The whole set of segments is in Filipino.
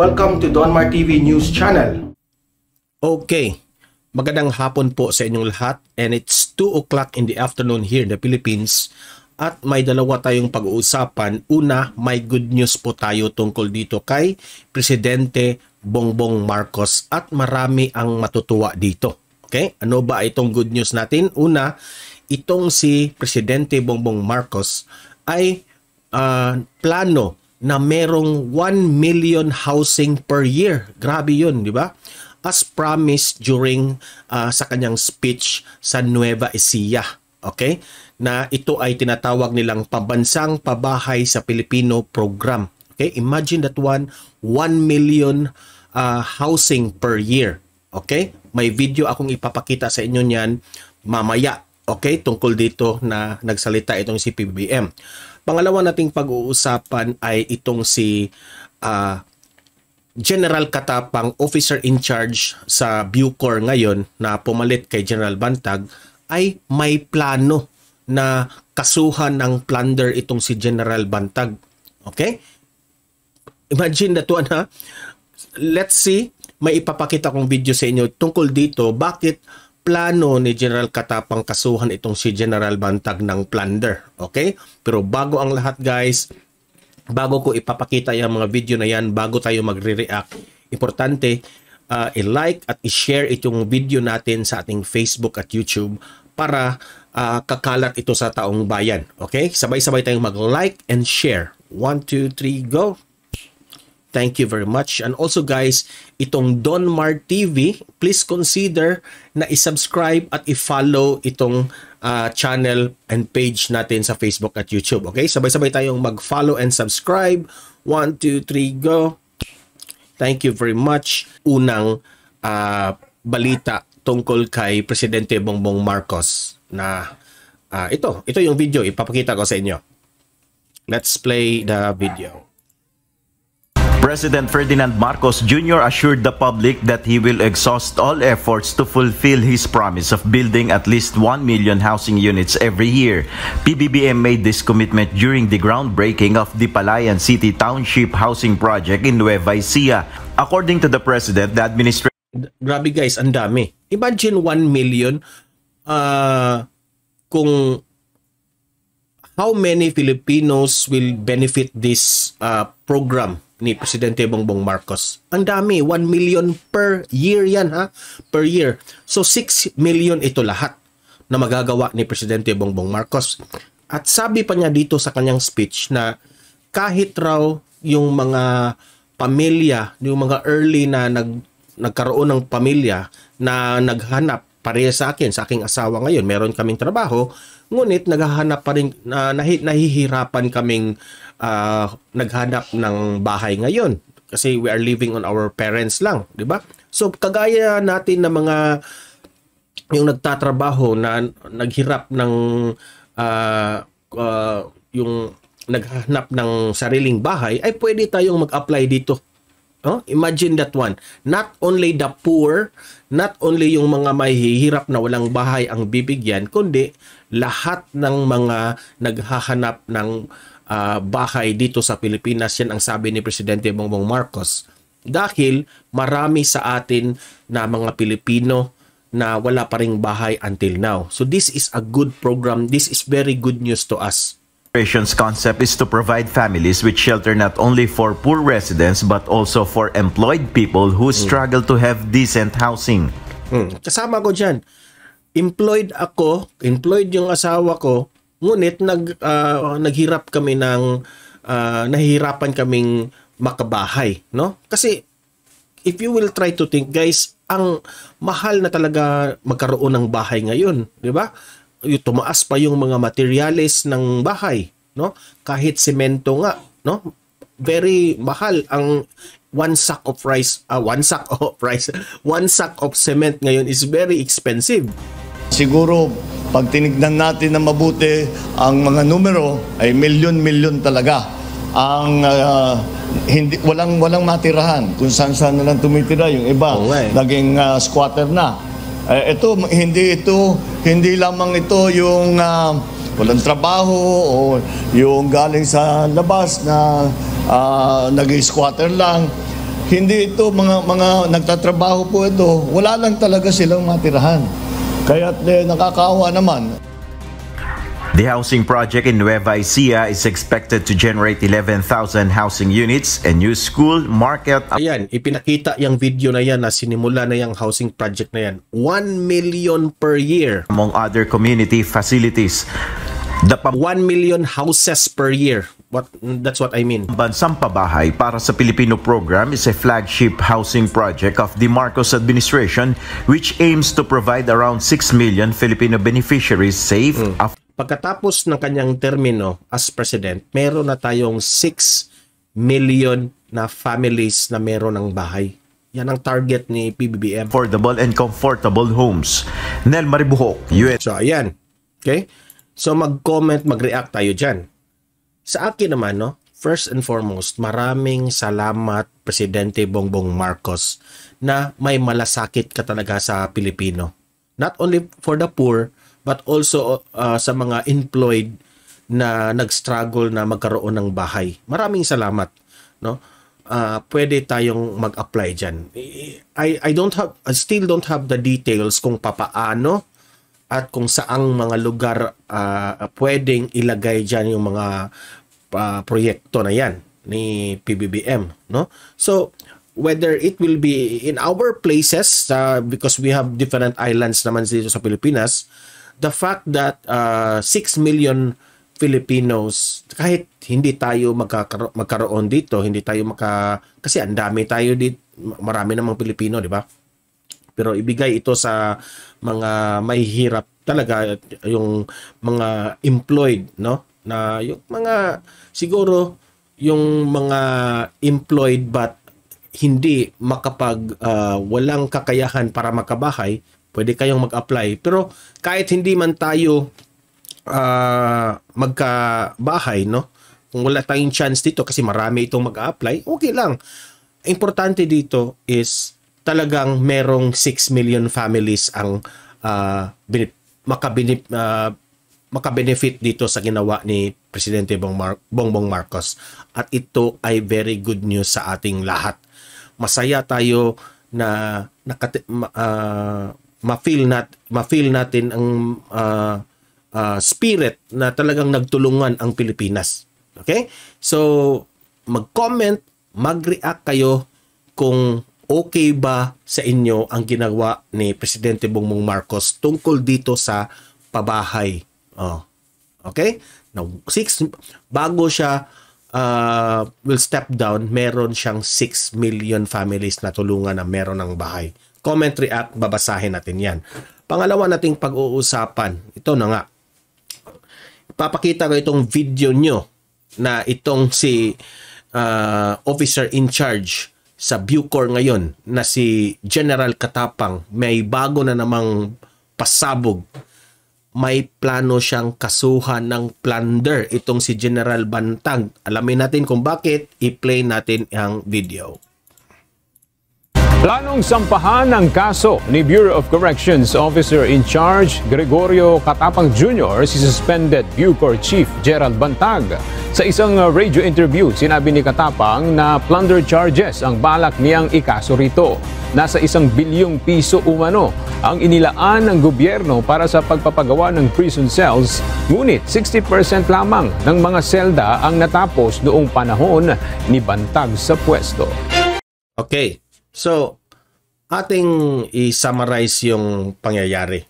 Welcome to Donmar TV News Channel. Okay, magandang hapon po sa inyong lahat and it's 2 o'clock in the afternoon here in the Philippines at may dalawa tayong pag-uusapan. Una, may good news po tayo tungkol dito kay Presidente Bongbong Marcos at marami ang matutuwa dito. Okay, ano ba itong good news natin? Una, itong si Presidente Bongbong Marcos ay uh, plano na merong 1 million housing per year. Grabe yun, di ba? As promised during uh, sa kanyang speech sa Nueva Ecija. Okay? Na ito ay tinatawag nilang Pabansang Pabahay sa Pilipino Program. Okay? Imagine that one, 1 million uh, housing per year. Okay? May video akong ipapakita sa inyo niyan mamaya Okay, tungkol dito na nagsalita itong si PBBM. Pangalawa nating pag-uusapan ay itong si uh, General Katapang, officer in charge sa Bucor ngayon na pumalit kay General Bantag ay may plano na kasuhan ng plunder itong si General Bantag. Okay? Imagine that one ha. Let's see, may ipapakita kong video sa inyo tungkol dito bakit plano ni General Katapang kasuhan itong si General Bantag ng plunder. Okay? Pero bago ang lahat guys, bago ko ipapakita yung mga video na yan, bago tayo magre-react, importante uh, i-like at i-share itong video natin sa ating Facebook at YouTube para uh, kakalat ito sa taong bayan. Okay? Sabay-sabay tayong mag-like and share. 1, 2, 3, go! Thank you very much. And also guys, itong Don Mar TV, please consider na i-subscribe at i-follow itong uh, channel and page natin sa Facebook at YouTube. Okay? Sabay-sabay tayong mag-follow and subscribe. 1, 2, 3, go. Thank you very much. Unang uh, balita tungkol kay Presidente Bongbong Marcos na uh, ito, ito yung video ipapakita ko sa inyo. Let's play the video. President Ferdinand Marcos Jr. assured the public that he will exhaust all efforts to fulfill his promise of building at least 1 million housing units every year. PBBM made this commitment during the groundbreaking of the Palayan City Township Housing Project in Nueva Ecija. According to the President, the administration... Grabe guys, ang dami. Imagine 1 million uh, kung how many Filipinos will benefit this uh, program ni Presidente Bongbong Marcos. Ang dami, 1 million per year yan ha, per year. So 6 million ito lahat na magagawa ni Presidente Bongbong Marcos. At sabi pa niya dito sa kanyang speech na kahit raw yung mga pamilya, yung mga early na nag, nagkaroon ng pamilya na naghanap Pareha sa akin, sa aking asawa ngayon, meron kaming trabaho, ngunit naghahanap pa rin, na, nahi, nahihirapan kaming uh, naghanap ng bahay ngayon. Kasi we are living on our parents lang, di ba? So, kagaya natin ng mga yung nagtatrabaho na naghirap ng uh, uh, yung naghanap ng sariling bahay ay pwede tayong mag-apply dito No? Imagine that one. Not only the poor, not only yung mga mahihirap na walang bahay ang bibigyan, kundi lahat ng mga naghahanap ng uh, bahay dito sa Pilipinas. Yan ang sabi ni Presidente Bongbong Marcos. Dahil marami sa atin na mga Pilipino na wala pa ring bahay until now. So this is a good program. This is very good news to us administration's concept is to provide families with shelter not only for poor residents but also for employed people who hmm. struggle to have decent housing. Hmm. Kasama ko dyan. Employed ako, employed yung asawa ko, ngunit nag, uh, naghirap kami ng, uh, nahihirapan kaming makabahay. No? Kasi if you will try to think guys, ang mahal na talaga magkaroon ng bahay ngayon, 'di ba? yung tumaas pa yung mga materials ng bahay, no? Kahit semento nga, no? Very mahal ang one sack of rice, uh, one sack of rice, one sack of cement ngayon is very expensive. Siguro pag tinignan natin na mabuti ang mga numero ay milyon-milyon talaga ang uh, hindi walang walang matirahan kung saan saan na lang tumitira yung iba okay. Eh. naging uh, squatter na eh, ito, hindi ito, hindi lamang ito yung uh, walang trabaho o yung galing sa labas na uh, nag-squatter lang. Hindi ito mga mga nagtatrabaho po ito. Wala lang talaga silang matirahan. Kaya't eh, nakakaawa naman. The housing project in Nueva Ecija is expected to generate 11,000 housing units, and new school, market... Ayan, ipinakita yung video na yan na sinimula na yung housing project na yan. 1 million per year. Among other community facilities. The 1 million houses per year. What that's what I mean. Bansang Pabahay para sa Filipino program is a flagship housing project of the Marcos administration which aims to provide around 6 million Filipino beneficiaries safe mm. after Pagkatapos ng kanyang termino as president, meron na tayong 6 million na families na meron ng bahay. Yan ang target ni PBBM. Affordable and comfortable homes. Nel Maribuhok, UN. So, ayan. Okay? So, mag-comment, mag-react tayo dyan. Sa akin naman, no, first and foremost, maraming salamat, Presidente Bongbong Marcos, na may malasakit ka talaga sa Pilipino. Not only for the poor, but also uh, sa mga employed na nagstruggle na magkaroon ng bahay. Maraming salamat, no? Uh, pwede tayong mag-apply diyan. I I don't have I still don't have the details kung papaano at kung saang mga lugar uh, pwedeng ilagay diyan yung mga uh, proyekto na 'yan ni PBBM, no? So whether it will be in our places uh, because we have different islands naman dito sa Pilipinas the fact that uh, 6 million Filipinos, kahit hindi tayo magkakaro- magkaroon dito, hindi tayo maka... Kasi ang dami tayo dito, marami namang Pilipino, di ba? Pero ibigay ito sa mga may hirap talaga, yung mga employed, no? Na yung mga, siguro, yung mga employed but hindi makapag uh, walang kakayahan para makabahay Pwede kayong mag-apply. Pero kahit hindi man tayo uh, magkabahay, no? Kung wala tayong chance dito kasi marami itong mag-apply, okay lang. Importante dito is talagang merong 6 million families ang uh, makabinip, uh, makabenefit dito sa ginawa ni Presidente Bongbong Marcos. At ito ay very good news sa ating lahat. Masaya tayo na nakati- uh, ma-feel nat ma-feel natin ang uh, uh, spirit na talagang nagtulungan ang Pilipinas. Okay? So mag-comment, mag-react kayo kung okay ba sa inyo ang ginawa ni Presidente Bongbong Marcos tungkol dito sa pabahay. Oh. Okay? Now, six, bago siya uh, will step down, meron siyang 6 million families na tulungan na meron ng bahay commentary at babasahin natin yan. Pangalawa nating pag-uusapan, ito na nga. Papakita ko itong video nyo na itong si uh, officer in charge sa Bucor ngayon na si General Katapang may bago na namang pasabog. May plano siyang kasuhan ng plunder itong si General Bantag. Alamin natin kung bakit, i-play natin ang video. Planong sampahan ang kaso ni Bureau of Corrections Officer in Charge Gregorio Katapang Jr. si suspended Bucor Chief Gerald Bantag. Sa isang uh, radio interview, sinabi ni Katapang na plunder charges ang balak niyang ikaso rito. Nasa isang bilyong piso umano ang inilaan ng gobyerno para sa pagpapagawa ng prison cells, ngunit 60% lamang ng mga selda ang natapos noong panahon ni Bantag sa pwesto. Okay, So, ating i-summarize yung pangyayari.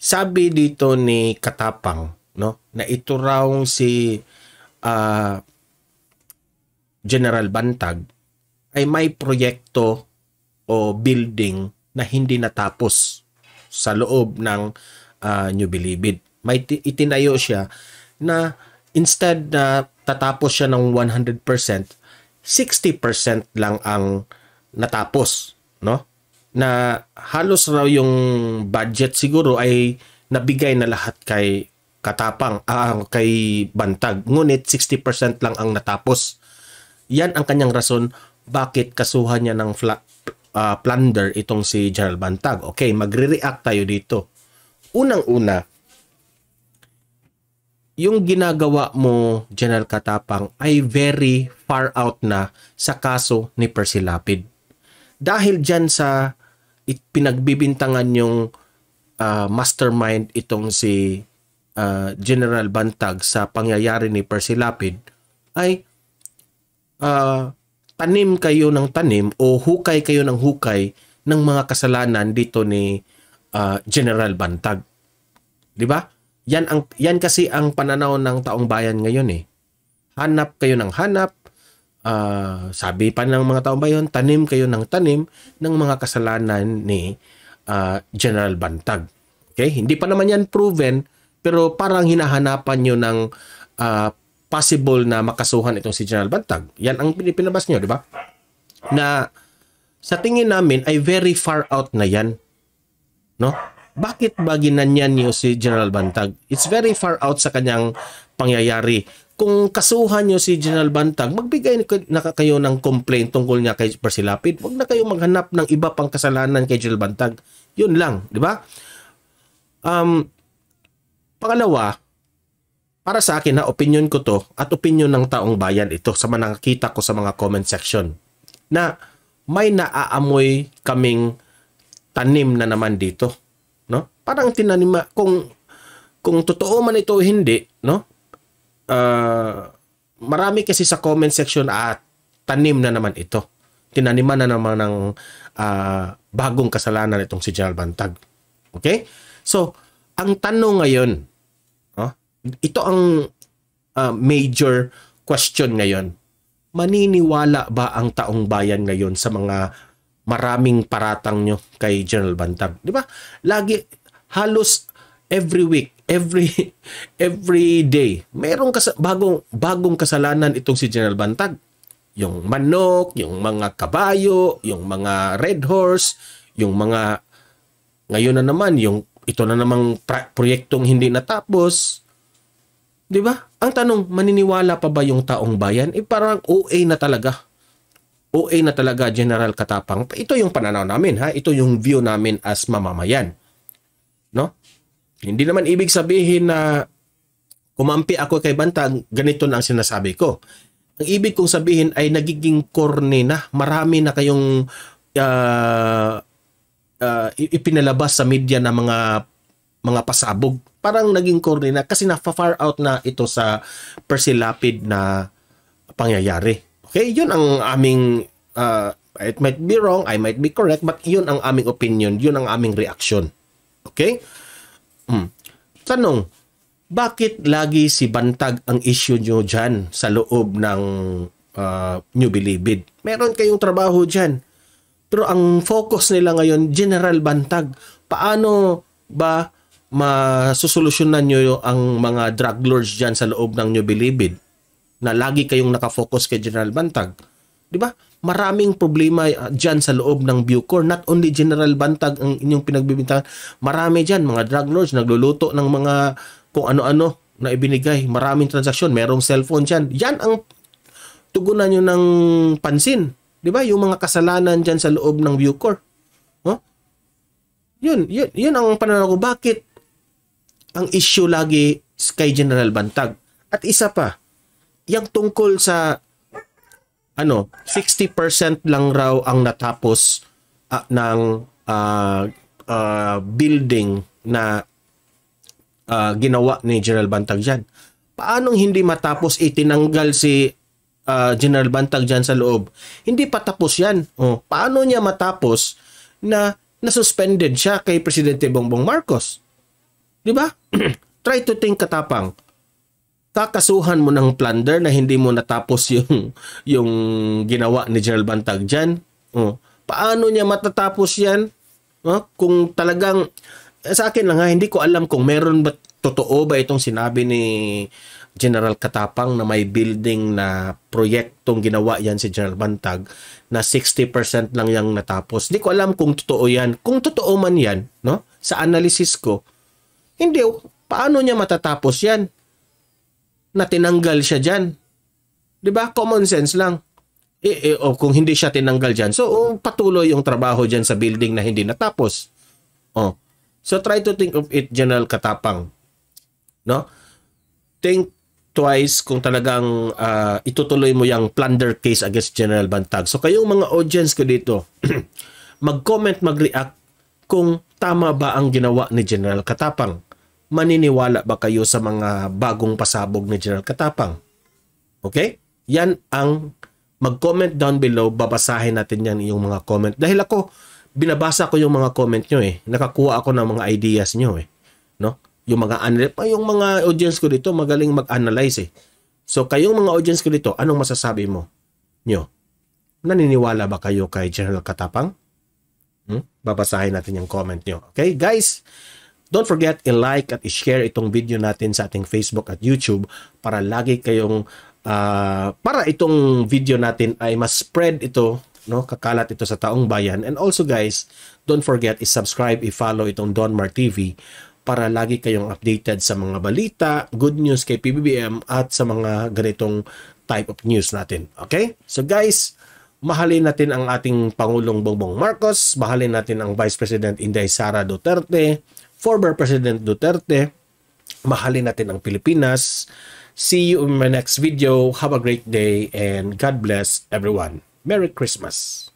Sabi dito ni Katapang, no, na ito raw si uh, General Bantag ay may proyekto o building na hindi natapos sa loob ng uh, New Bilibid. May itinayo siya na instead na tatapos siya ng 100%, 60% lang ang natapos, no? Na halos raw yung budget siguro ay nabigay na lahat kay Katapang, ah, kay Bantag. Ngunit 60% lang ang natapos. Yan ang kanyang rason bakit kasuhan niya ng fla- uh, plunder itong si General Bantag. Okay, magre-react tayo dito. Unang-una, yung ginagawa mo, General Katapang, ay very far out na sa kaso ni Percy Lapid dahil dyan sa it, pinagbibintangan yung uh, mastermind itong si uh, General Bantag sa pangyayari ni Percy Lapid ay uh, tanim kayo ng tanim o hukay kayo ng hukay ng mga kasalanan dito ni uh, General Bantag. 'Di ba? Yan ang yan kasi ang pananaw ng taong bayan ngayon eh. Hanap kayo ng hanap, uh, sabi pa ng mga taong bayan, tanim kayo ng tanim ng mga kasalanan ni uh, General Bantag. Okay? Hindi pa naman yan proven, pero parang hinahanapan nyo ng uh, possible na makasuhan itong si General Bantag. Yan ang pinabas nyo, di ba? Na sa tingin namin ay very far out na yan. No? Bakit ba ginanyan niyo si General Bantag? It's very far out sa kanyang pangyayari kung kasuhan nyo si General Bantag, magbigay na kayo ng complaint tungkol niya kay Persilapid. Huwag na kayo maghanap ng iba pang kasalanan kay General Bantag. Yun lang, di ba? Um, pangalawa, para sa akin na opinion ko to at opinion ng taong bayan ito sa nakakita ko sa mga comment section na may naaamoy kaming tanim na naman dito, no? Parang tinanima kung kung totoo man ito o hindi, no? uh, marami kasi sa comment section at tanim na naman ito. Tinaniman na naman ng uh, bagong kasalanan itong si General Bantag. Okay? So, ang tanong ngayon, oh, ito ang uh, major question ngayon. Maniniwala ba ang taong bayan ngayon sa mga maraming paratang nyo kay General Bantag? Di ba? Lagi, halos every week, every every day merong kas- bagong bagong kasalanan itong si General Bantag yung manok yung mga kabayo yung mga red horse yung mga ngayon na naman yung ito na namang proyektong hindi natapos 'di ba ang tanong maniniwala pa ba yung taong bayan eh parang OA na talaga OA na talaga General Katapang ito yung pananaw namin ha ito yung view namin as mamamayan no hindi naman ibig sabihin na kumampi ako kay Bantang, ganito na ang sinasabi ko. Ang ibig kong sabihin ay nagiging corny na, marami na kayong uh, uh, ipinalabas sa media na mga mga pasabog. Parang naging corny na kasi na-far out na ito sa persilapid na pangyayari. Okay, yun ang aming uh, it might be wrong, I might be correct, but yun ang aming opinion, yun ang aming reaction. Okay? Hmm. Tanong, bakit lagi si Bantag ang issue nyo dyan sa loob ng uh, New Bilibid? Meron kayong trabaho dyan. Pero ang focus nila ngayon, General Bantag. Paano ba masusolusyonan nyo ang mga drug lords dyan sa loob ng New Bilibid? Na lagi kayong nakafocus kay General Bantag. Di ba? maraming problema uh, dyan sa loob ng Bucor. Not only General Bantag ang inyong pinagbibintangan, marami dyan, mga drug lords, nagluluto ng mga kung ano-ano na ibinigay. Maraming transaksyon, merong cellphone dyan. Yan ang tugunan nyo ng pansin. ba diba? Yung mga kasalanan dyan sa loob ng Bucor. Huh? Yun, yun, yun ang pananaw ko. Bakit ang issue lagi kay General Bantag? At isa pa, yung tungkol sa ano, 60% lang raw ang natapos uh, ng uh, uh, building na uh, ginawa ni General Bantagyan. Paanong hindi matapos itinanggal si uh, General Bantagyan sa loob? Hindi pa tapos yan. Oh, paano niya matapos na na-suspended siya kay Presidente Bongbong Marcos? Di ba? Try to think katapang kakasuhan mo ng plunder na hindi mo natapos yung yung ginawa ni General Bantag diyan. Oh, paano niya matatapos 'yan? Oh, kung talagang eh, sa akin lang ha, hindi ko alam kung meron ba totoo ba itong sinabi ni General Katapang na may building na proyektong ginawa yan si General Bantag na 60% lang yang natapos. Hindi ko alam kung totoo yan. Kung totoo man yan, no? Sa analysis ko, hindi, paano niya matatapos yan? na tinanggal siya diyan. 'Di ba Common sense lang. Eh, eh, o oh, kung hindi siya tinanggal diyan, so oh, patuloy yung trabaho diyan sa building na hindi natapos. Oh. So try to think of it general katapang. No? Think twice kung talagang uh, itutuloy mo yung plunder case against General Bantag. So kayong mga audience ko dito, mag-comment, mag-react kung tama ba ang ginawa ni General Katapang maniniwala ba kayo sa mga bagong pasabog ni General Katapang? Okay? Yan ang mag-comment down below, babasahin natin yan yung mga comment. Dahil ako, binabasa ko yung mga comment nyo eh. Nakakuha ako ng mga ideas nyo eh. No? Yung mga, yung mga audience ko dito, magaling mag-analyze eh. So, kayong mga audience ko dito, anong masasabi mo? Nyo? Naniniwala ba kayo kay General Katapang? Hmm? Babasahin natin yung comment nyo. Okay, guys? Don't forget, i-like at i-share itong video natin sa ating Facebook at YouTube para lagi kayong, uh, para itong video natin ay mas spread ito, no? kakalat ito sa taong bayan. And also guys, don't forget, i-subscribe, i-follow itong Donmar TV para lagi kayong updated sa mga balita, good news kay PBBM at sa mga ganitong type of news natin. Okay? So guys, mahalin natin ang ating Pangulong Bongbong Marcos, mahalin natin ang Vice President Inday Sara Duterte, former President Duterte. Mahalin natin ang Pilipinas. See you in my next video. Have a great day and God bless everyone. Merry Christmas!